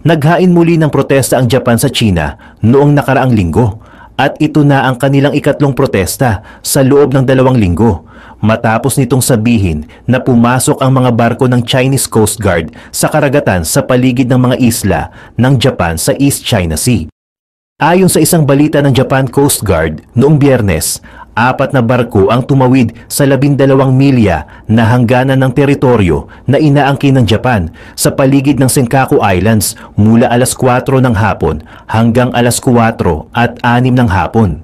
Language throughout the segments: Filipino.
Naghain muli ng protesta ang Japan sa China noong nakaraang linggo at ito na ang kanilang ikatlong protesta sa loob ng dalawang linggo matapos nitong sabihin na pumasok ang mga barko ng Chinese Coast Guard sa karagatan sa paligid ng mga isla ng Japan sa East China Sea. Ayon sa isang balita ng Japan Coast Guard noong biyernes, apat na barko ang tumawid sa labindalawang milya na hangganan ng teritoryo na inaangkin ng Japan sa paligid ng Senkaku Islands mula alas 4 ng hapon hanggang alas 4 at 6 ng hapon.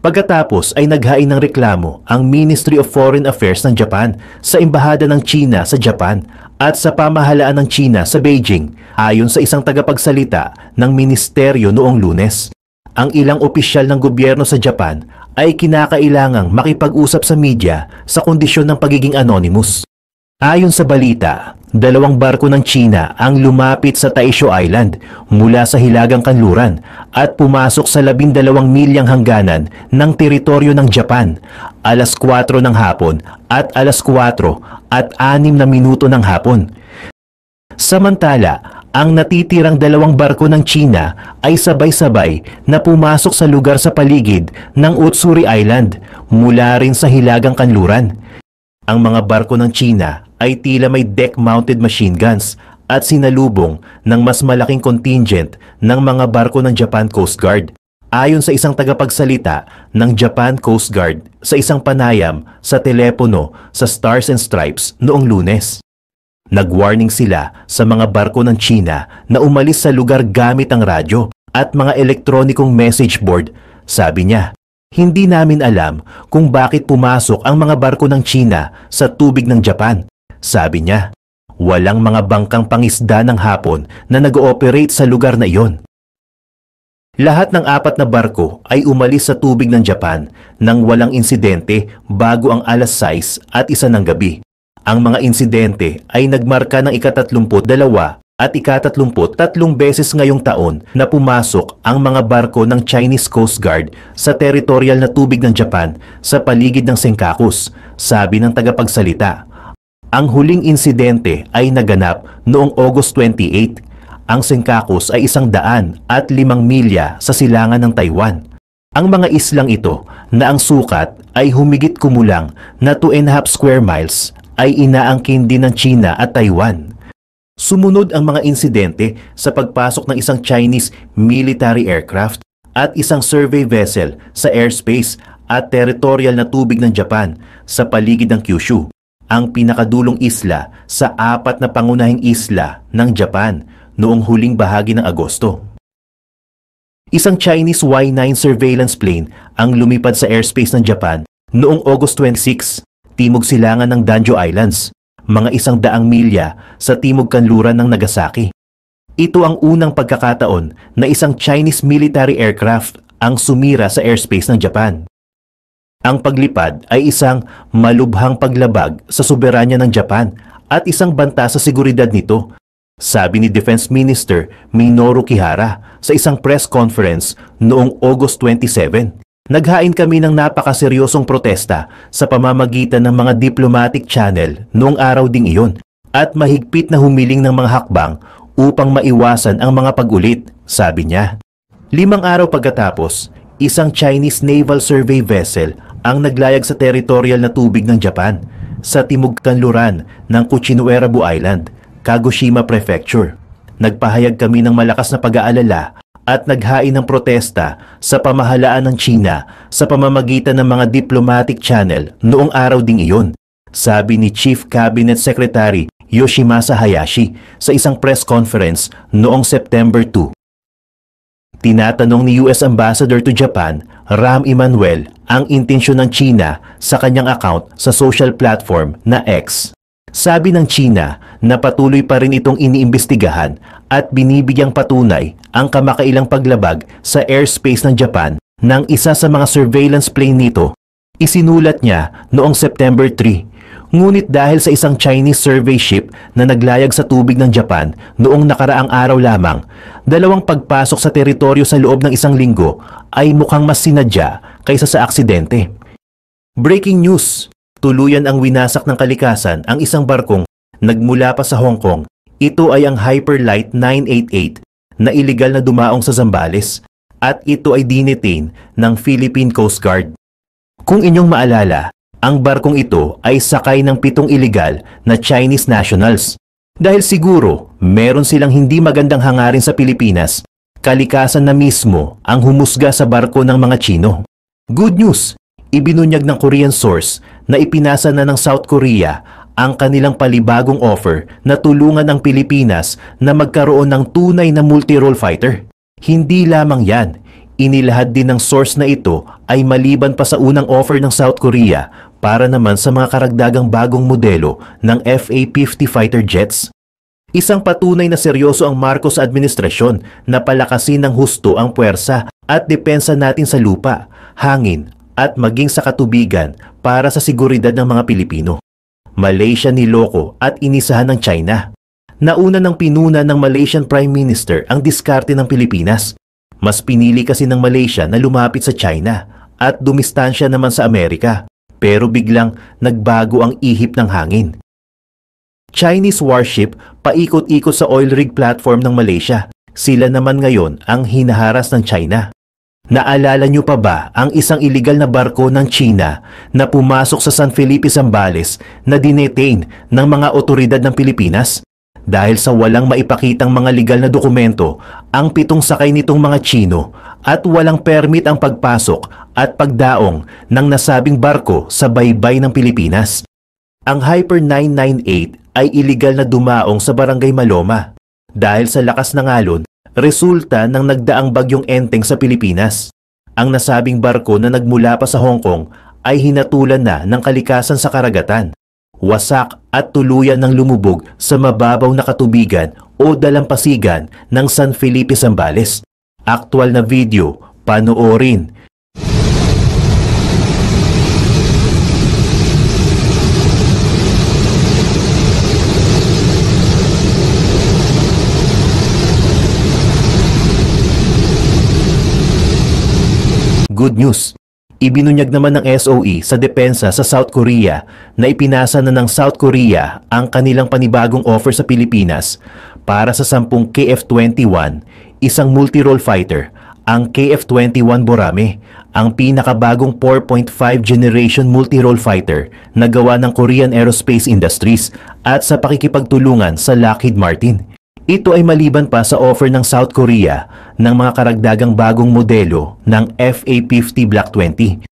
Pagkatapos ay naghain ng reklamo ang Ministry of Foreign Affairs ng Japan sa Embahada ng China sa Japan at sa pamahalaan ng China sa Beijing ayon sa isang tagapagsalita ng ministeryo noong lunes. Ang ilang opisyal ng gobyerno sa Japan ay kinakailangang makipag-usap sa media sa kondisyon ng pagiging anonymous. Ayon sa balita, dalawang barko ng China ang lumapit sa Taisho Island mula sa Hilagang Kanluran at pumasok sa labindalawang milyang hangganan ng teritoryo ng Japan alas 4 ng hapon at alas 4 at 6 na minuto ng hapon. Samantala, ang natitirang dalawang barko ng China ay sabay-sabay na pumasok sa lugar sa paligid ng Utsuri Island mula rin sa Hilagang Kanluran. Ang mga barko ng China ay tila may deck-mounted machine guns at sinalubong ng mas malaking contingent ng mga barko ng Japan Coast Guard. Ayon sa isang tagapagsalita ng Japan Coast Guard sa isang panayam sa telepono sa Stars and Stripes noong lunes. Nagwarning sila sa mga barko ng China na umalis sa lugar gamit ang radyo at mga elektronikong message board. Sabi niya, hindi namin alam kung bakit pumasok ang mga barko ng China sa tubig ng Japan. Sabi niya, walang mga bangkang pangisda ng hapon na nag-ooperate sa lugar na iyon. Lahat ng apat na barko ay umalis sa tubig ng Japan nang walang insidente bago ang alas 6 at isa ng gabi. Ang mga insidente ay nagmarka ng ikatatlumpot dalawa at ikatatlumpot tatlong beses ngayong taon na pumasok ang mga barko ng Chinese Coast Guard sa teritorial na tubig ng Japan sa paligid ng Senkakus, sabi ng tagapagsalita. Ang huling insidente ay naganap noong August 28. Ang Senkakus ay isang daan at limang milya sa silangan ng Taiwan. Ang mga islang ito na ang sukat ay humigit kumulang na 2.5 square miles ay inaangkin din ng China at Taiwan. Sumunod ang mga insidente sa pagpasok ng isang Chinese military aircraft at isang survey vessel sa airspace at territorial na tubig ng Japan sa paligid ng Kyushu, ang pinakadulong isla sa apat na pangunahing isla ng Japan noong huling bahagi ng Agosto. Isang Chinese Y-9 surveillance plane ang lumipad sa airspace ng Japan noong August 26 timog silangan ng Danjo Islands, mga isang daang milya sa timog kanluran ng Nagasaki. Ito ang unang pagkakataon na isang Chinese military aircraft ang sumira sa airspace ng Japan. Ang paglipad ay isang malubhang paglabag sa soberanya ng Japan at isang banta sa seguridad nito, sabi ni Defense Minister Minoru Kihara sa isang press conference noong August 27 naghain kami ng napakaseryosong protesta sa pamamagitan ng mga diplomatic channel noong araw ding iyon at mahigpit na humiling ng mga hakbang upang maiwasan ang mga pagulit, sabi niya. Limang araw pagkatapos, isang Chinese naval survey vessel ang naglayag sa territorial na tubig ng Japan sa timog kanluran ng Kuchinuerabu Island, Kagoshima Prefecture. Nagpahayag kami ng malakas na pag-aalala at naghain ng protesta sa pamahalaan ng China sa pamamagitan ng mga diplomatic channel noong araw ding iyon, sabi ni Chief Cabinet Secretary Yoshimasa Hayashi sa isang press conference noong September 2. Tinatanong ni US Ambassador to Japan, Ram Emanuel, ang intensyon ng China sa kanyang account sa social platform na X. Sabi ng China na patuloy pa rin itong iniimbestigahan at binibigyang patunay ang kamakailang paglabag sa airspace ng Japan ng isa sa mga surveillance plane nito. Isinulat niya noong September 3, ngunit dahil sa isang Chinese survey ship na naglayag sa tubig ng Japan noong nakaraang araw lamang, dalawang pagpasok sa teritoryo sa loob ng isang linggo ay mukhang mas sinadya kaysa sa aksidente. Breaking news! tuluyan ang winasak ng kalikasan ang isang barkong nagmula pa sa Hong Kong. Ito ay ang Hyperlight 988 na iligal na dumaong sa Zambales at ito ay dinitain ng Philippine Coast Guard. Kung inyong maalala, ang barkong ito ay sakay ng pitong iligal na Chinese nationals dahil siguro meron silang hindi magandang hangarin sa Pilipinas, kalikasan na mismo ang humusga sa barko ng mga Chino. Good news! Ibinunyag ng Korean source na ipinasa na ng South Korea ang kanilang palibagong offer na tulungan ang Pilipinas na magkaroon ng tunay na multi-role fighter. Hindi lamang yan, inilahad din ng source na ito ay maliban pa sa unang offer ng South Korea para naman sa mga karagdagang bagong modelo ng FA-50 fighter jets. Isang patunay na seryoso ang Marcos administrasyon na palakasin ng husto ang puwersa at depensa natin sa lupa, hangin at maging sa katubigan para sa seguridad ng mga Pilipino. Malaysia niloko at inisahan ng China. Nauna ng pinuna ng Malaysian Prime Minister ang diskarte ng Pilipinas. Mas pinili kasi ng Malaysia na lumapit sa China at dumistansya naman sa Amerika. Pero biglang nagbago ang ihip ng hangin. Chinese warship paikot-ikot sa oil rig platform ng Malaysia. Sila naman ngayon ang hinaharas ng China. Naalala nyo pa ba ang isang iligal na barko ng China na pumasok sa San Felipe Zambales na dinetain ng mga otoridad ng Pilipinas? Dahil sa walang maipakitang mga legal na dokumento, ang pitong sakay nitong mga Chino at walang permit ang pagpasok at pagdaong ng nasabing barko sa baybay ng Pilipinas. Ang Hyper 998 ay iligal na dumaong sa Barangay Maloma. Dahil sa lakas ng alon, resulta ng nagdaang bagyong enteng sa Pilipinas. Ang nasabing barko na nagmula pa sa Hong Kong ay hinatulan na ng kalikasan sa karagatan, wasak at tuluyan ng lumubog sa mababaw na katubigan o dalampasigan ng San Felipe Zambales. Aktwal na video, panoorin, good news. Ibinunyag naman ng SOE sa depensa sa South Korea na ipinasa na ng South Korea ang kanilang panibagong offer sa Pilipinas para sa 10 KF-21, isang multi-role fighter, ang KF-21 Borame, ang pinakabagong 4.5 generation multi-role fighter na gawa ng Korean Aerospace Industries at sa pakikipagtulungan sa Lockheed Martin. Ito ay maliban pa sa offer ng South Korea ng mga karagdagang bagong modelo ng FA-50 Block 20.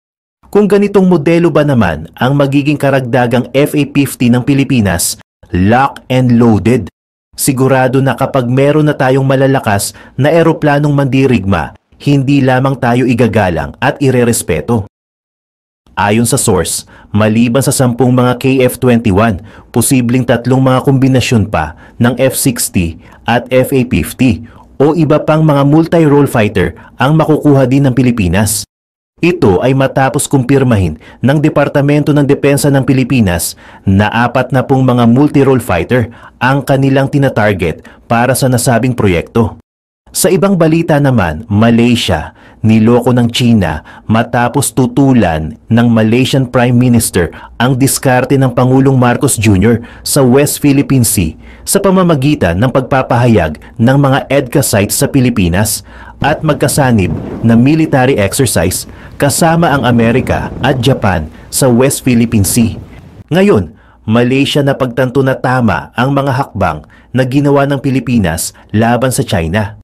Kung ganitong modelo ba naman ang magiging karagdagang FA-50 ng Pilipinas, lock and loaded. Sigurado na kapag meron na tayong malalakas na eroplanong mandirigma, hindi lamang tayo igagalang at irerespeto. Ayon sa source, maliban sa sampung mga KF-21, posibleng tatlong mga kombinasyon pa ng F-60 at FA-50 o iba pang mga multi-role fighter ang makukuha din ng Pilipinas. Ito ay matapos kumpirmahin ng Departamento ng Depensa ng Pilipinas na apat na pong mga multi-role fighter ang kanilang tinatarget para sa nasabing proyekto. Sa ibang balita naman, Malaysia, niloko ng China matapos tutulan ng Malaysian Prime Minister ang diskarte ng Pangulong Marcos Jr. sa West Philippine Sea sa pamamagitan ng pagpapahayag ng mga EDCA sites sa Pilipinas at magkasanib na military exercise kasama ang Amerika at Japan sa West Philippine Sea. Ngayon, Malaysia na pagtanto na tama ang mga hakbang na ginawa ng Pilipinas laban sa China.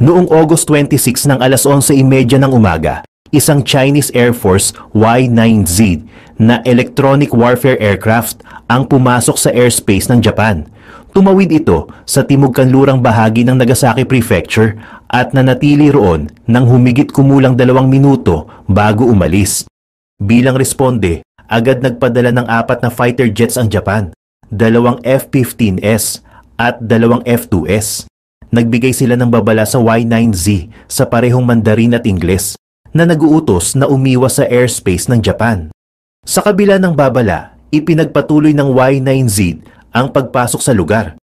Noong August 26 ng alas 11.30 ng umaga, isang Chinese Air Force Y-9Z na electronic warfare aircraft ang pumasok sa airspace ng Japan. Tumawid ito sa timog kanlurang bahagi ng Nagasaki Prefecture at nanatili roon nang humigit kumulang dalawang minuto bago umalis. Bilang responde, agad nagpadala ng apat na fighter jets ang Japan, dalawang F-15S at dalawang F-2S nagbigay sila ng babala sa Y9Z sa parehong Mandarin at Ingles na naguutos na umiwas sa airspace ng Japan. Sa kabila ng babala, ipinagpatuloy ng Y9Z ang pagpasok sa lugar.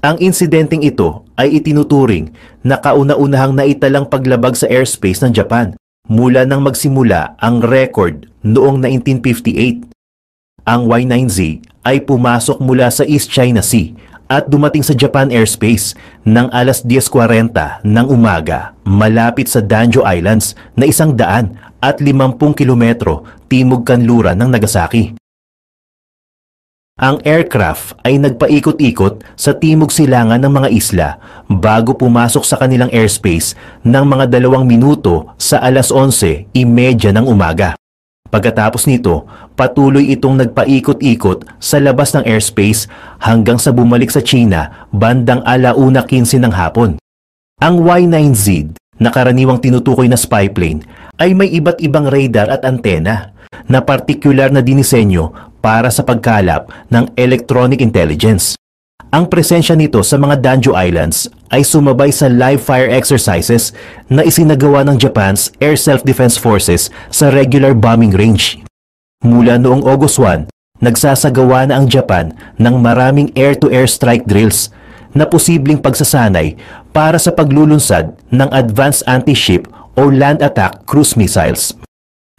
Ang insidenteng ito ay itinuturing na kauna-unahang naitalang paglabag sa airspace ng Japan mula nang magsimula ang record noong 1958. Ang Y9Z ay pumasok mula sa East China Sea at dumating sa Japan airspace ng alas 10.40 ng umaga malapit sa Danjo Islands na isang daan at 50 kilometro timog kanluran ng Nagasaki. Ang aircraft ay nagpaikot-ikot sa timog silangan ng mga isla bago pumasok sa kanilang airspace ng mga dalawang minuto sa alas 11.30 ng umaga. Pagkatapos nito, patuloy itong nagpaikot-ikot sa labas ng airspace hanggang sa bumalik sa China bandang alauna 15 ng hapon. Ang Y-9Z na karaniwang tinutukoy na spy plane ay may iba't ibang radar at antena na partikular na dinisenyo para sa pagkalap ng electronic intelligence. Ang presensya nito sa mga Danjo Islands ay sumabay sa live fire exercises na isinagawa ng Japan's Air Self-Defense Forces sa regular bombing range. Mula noong August 1, nagsasagawa na ang Japan ng maraming air-to-air -air strike drills na posibleng pagsasanay para sa paglulunsad ng advanced anti-ship o land attack cruise missiles.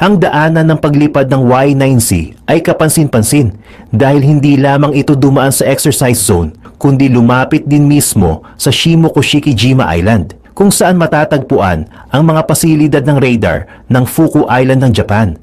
Ang daanan ng paglipad ng Y9C ay kapansin-pansin dahil hindi lamang ito dumaan sa exercise zone kundi lumapit din mismo sa shimokushiki Island kung saan matatagpuan ang mga pasilidad ng radar ng Fuku Island ng Japan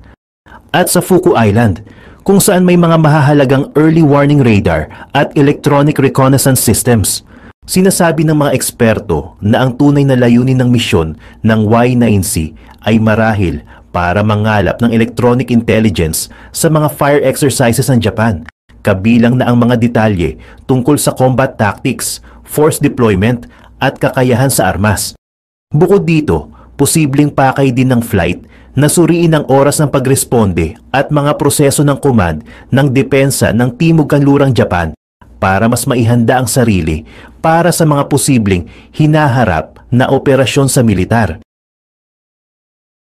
at sa Fuku Island kung saan may mga mahahalagang early warning radar at electronic reconnaissance systems. Sinasabi ng mga eksperto na ang tunay na layunin ng misyon ng Y9C ay marahil para mangalap ng electronic intelligence sa mga fire exercises ng Japan, kabilang na ang mga detalye tungkol sa combat tactics, force deployment at kakayahan sa armas. Bukod dito, posibleng pakay din ng flight na suriin ang oras ng pagresponde at mga proseso ng command ng depensa ng Timog Kanlurang Japan para mas maihanda ang sarili para sa mga posibleng hinaharap na operasyon sa militar.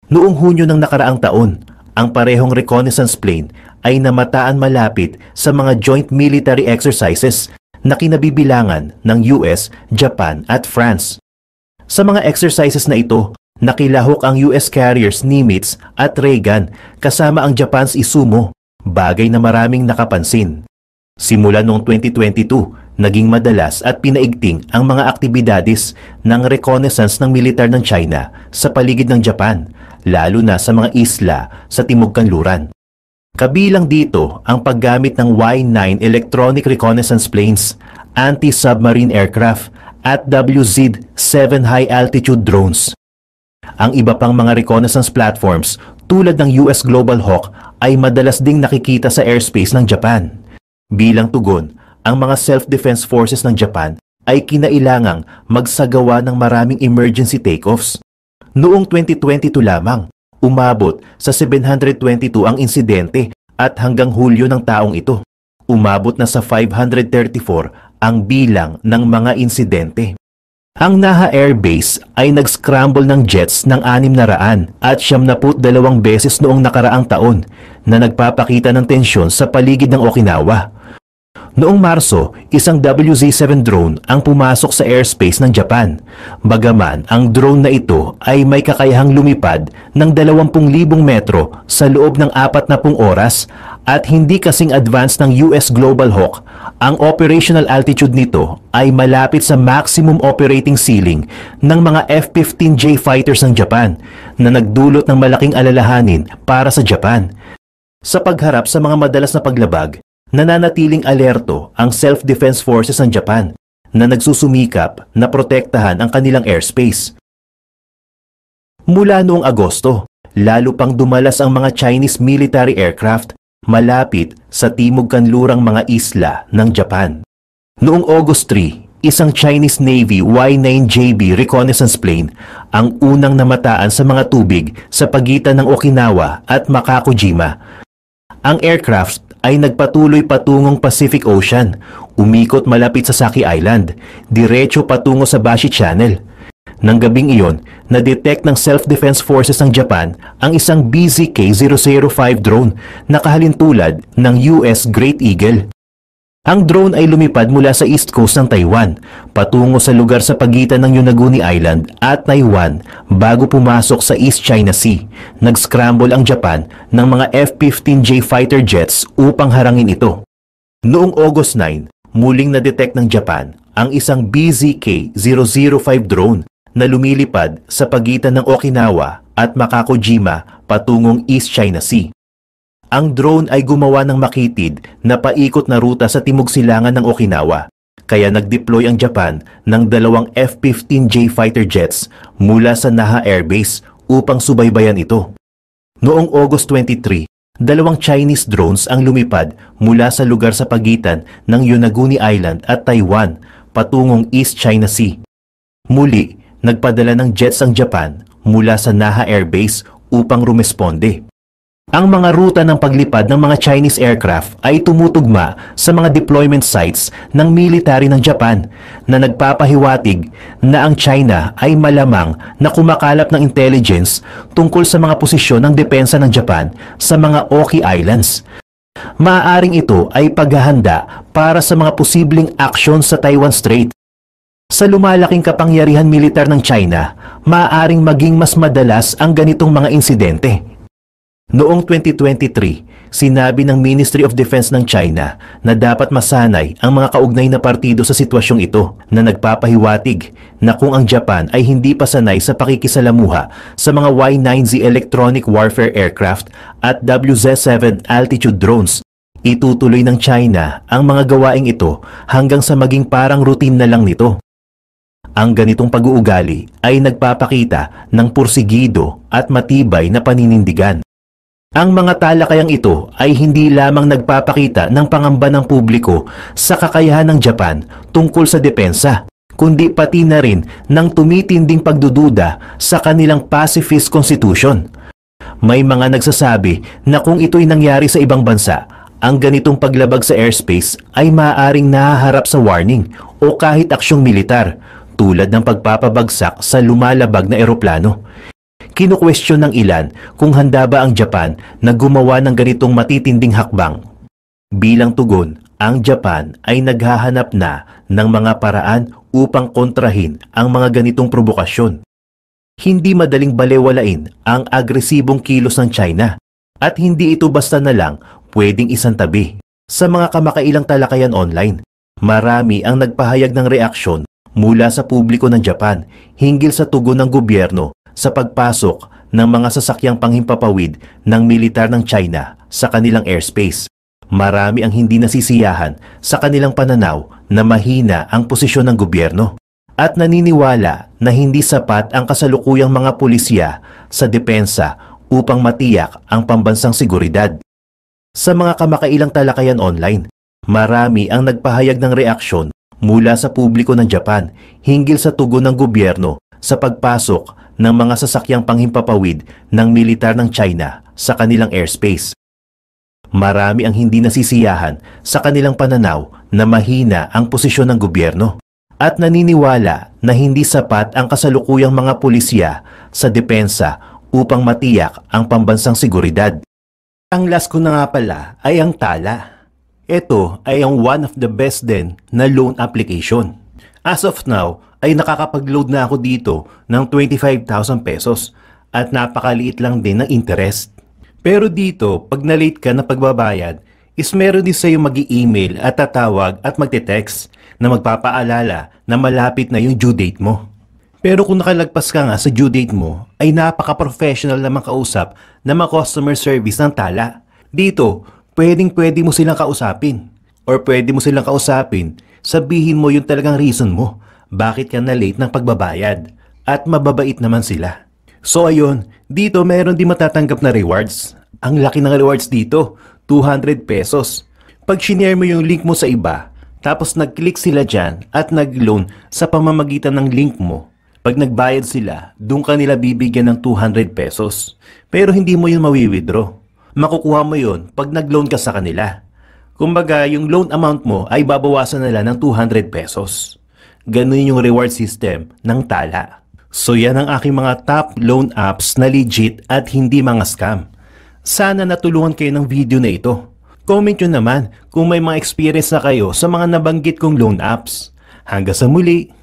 Noong Hunyo ng nakaraang taon, ang parehong reconnaissance plane ay namataan malapit sa mga joint military exercises na kinabibilangan ng US, Japan at France. Sa mga exercises na ito, nakilahok ang US carriers Nimitz at Reagan kasama ang Japan's Isumo, bagay na maraming nakapansin. Simula noong 2022, naging madalas at pinaigting ang mga aktibidades ng reconnaissance ng militar ng China sa paligid ng Japan lalo na sa mga isla sa Timog Kanluran. Kabilang dito ang paggamit ng Y-9 Electronic Reconnaissance Planes, anti-submarine aircraft at WZ-7 high-altitude drones. Ang iba pang mga reconnaissance platforms tulad ng US Global Hawk ay madalas ding nakikita sa airspace ng Japan. Bilang tugon, ang mga self-defense forces ng Japan ay kinailangang magsagawa ng maraming emergency takeoffs Noong 2022 lamang, umabot sa 722 ang insidente at hanggang Hulyo ng taong ito, umabot na sa 534 ang bilang ng mga insidente. Ang Naha Air Base ay nag-scramble ng jets ng 600 at 72 beses noong nakaraang taon na nagpapakita ng tensyon sa paligid ng Okinawa. Noong Marso, isang WZ-7 drone ang pumasok sa airspace ng Japan. Bagaman ang drone na ito ay may kakayahang lumipad ng 20,000 metro sa loob ng 40 oras at hindi kasing advanced ng US Global Hawk, ang operational altitude nito ay malapit sa maximum operating ceiling ng mga F-15J fighters ng Japan na nagdulot ng malaking alalahanin para sa Japan. Sa pagharap sa mga madalas na paglabag, nananatiling alerto ang self-defense forces ng Japan na nagsusumikap na protektahan ang kanilang airspace. Mula noong Agosto, lalo pang dumalas ang mga Chinese military aircraft malapit sa timog kanlurang mga isla ng Japan. Noong August 3, isang Chinese Navy Y-9JB reconnaissance plane ang unang namataan sa mga tubig sa pagitan ng Okinawa at Makakojima. Ang aircraft ay nagpatuloy patungong Pacific Ocean, umikot malapit sa Saki Island, diretso patungo sa Bashi Channel. Nang gabing iyon, na-detect ng Self-Defense Forces ng Japan ang isang BZK-005 drone na kahalintulad ng US Great Eagle. Ang drone ay lumipad mula sa east coast ng Taiwan patungo sa lugar sa pagitan ng Yonaguni Island at Taiwan bago pumasok sa East China Sea. Nag-scramble ang Japan ng mga F-15J fighter jets upang harangin ito. Noong August 9, muling na-detect ng Japan ang isang BZK-005 drone na lumilipad sa pagitan ng Okinawa at Makakojima patungong East China Sea. Ang drone ay gumawa ng makitid na paikot na ruta sa timog silangan ng Okinawa. Kaya nag-deploy ang Japan ng dalawang F-15J fighter jets mula sa Naha Airbase upang subaybayan ito. Noong August 23, dalawang Chinese drones ang lumipad mula sa lugar sa pagitan ng Yonaguni Island at Taiwan patungong East China Sea. Muli, nagpadala ng jets ang Japan mula sa Naha Air Base upang rumesponde. Ang mga ruta ng paglipad ng mga Chinese aircraft ay tumutugma sa mga deployment sites ng military ng Japan na nagpapahiwatig na ang China ay malamang na kumakalap ng intelligence tungkol sa mga posisyon ng depensa ng Japan sa mga Oki Islands. Maaaring ito ay paghahanda para sa mga posibleng aksyon sa Taiwan Strait. Sa lumalaking kapangyarihan militar ng China, maaaring maging mas madalas ang ganitong mga insidente. Noong 2023, sinabi ng Ministry of Defense ng China na dapat masanay ang mga kaugnay na partido sa sitwasyong ito na nagpapahiwatig na kung ang Japan ay hindi pa sanay sa pakikisalamuha sa mga Y-9Z electronic warfare aircraft at WZ-7 altitude drones, itutuloy ng China ang mga gawaing ito hanggang sa maging parang routine na lang nito. Ang ganitong pag-uugali ay nagpapakita ng pursigido at matibay na paninindigan. Ang mga talakayang ito ay hindi lamang nagpapakita ng pangamba ng publiko sa kakayahan ng Japan tungkol sa depensa, kundi pati na rin ng tumitinding pagdududa sa kanilang pacifist constitution. May mga nagsasabi na kung ito'y nangyari sa ibang bansa, ang ganitong paglabag sa airspace ay maaaring nahaharap sa warning o kahit aksyong militar tulad ng pagpapabagsak sa lumalabag na eroplano. Kino-question ng ilan kung handa ba ang Japan na gumawa ng ganitong matitinding hakbang. Bilang tugon, ang Japan ay naghahanap na ng mga paraan upang kontrahin ang mga ganitong provokasyon. Hindi madaling balewalain ang agresibong kilos ng China at hindi ito basta na lang pwedeng isang tabi. Sa mga kamakailang talakayan online, marami ang nagpahayag ng reaksyon mula sa publiko ng Japan hinggil sa tugon ng gobyerno sa pagpasok ng mga sasakyang panghimpapawid ng militar ng China sa kanilang airspace. Marami ang hindi nasisiyahan sa kanilang pananaw na mahina ang posisyon ng gobyerno at naniniwala na hindi sapat ang kasalukuyang mga pulisya sa depensa upang matiyak ang pambansang seguridad. Sa mga kamakailang talakayan online, marami ang nagpahayag ng reaksyon mula sa publiko ng Japan hinggil sa tugon ng gobyerno sa pagpasok ng mga sasakyang panghimpapawid ng militar ng China sa kanilang airspace. Marami ang hindi nasisiyahan sa kanilang pananaw na mahina ang posisyon ng gobyerno at naniniwala na hindi sapat ang kasalukuyang mga pulisya sa depensa upang matiyak ang pambansang seguridad. Ang last ko na nga pala ay ang tala. Ito ay ang one of the best din na loan application. As of now, ay nakakapag-load na ako dito ng 25,000 pesos at napakaliit lang din ng interest. Pero dito, pag na-late ka na pagbabayad, is meron din sa'yo mag email at tatawag at magte-text na magpapaalala na malapit na yung due date mo. Pero kung nakalagpas ka nga sa due date mo, ay napaka-professional na makausap na mga customer service ng tala. Dito, pwedeng-pwede mo silang kausapin. Or pwede mo silang kausapin, sabihin mo yung talagang reason mo bakit ka na late ng pagbabayad at mababait naman sila. So ayun, dito meron din matatanggap na rewards. Ang laki ng rewards dito, 200 pesos. Pag shinare mo yung link mo sa iba, tapos nag-click sila dyan at nag-loan sa pamamagitan ng link mo, pag nagbayad sila, doon ka nila bibigyan ng 200 pesos. Pero hindi mo yun mawi-withdraw. Makukuha mo yun pag nag-loan ka sa kanila. Kumbaga, yung loan amount mo ay babawasan nila ng 200 pesos. Ganun yung reward system ng tala. So yan ang aking mga top loan apps na legit at hindi mga scam. Sana natulungan kayo ng video na ito. Comment nyo naman kung may mga experience na kayo sa mga nabanggit kong loan apps. Hanggang sa muli!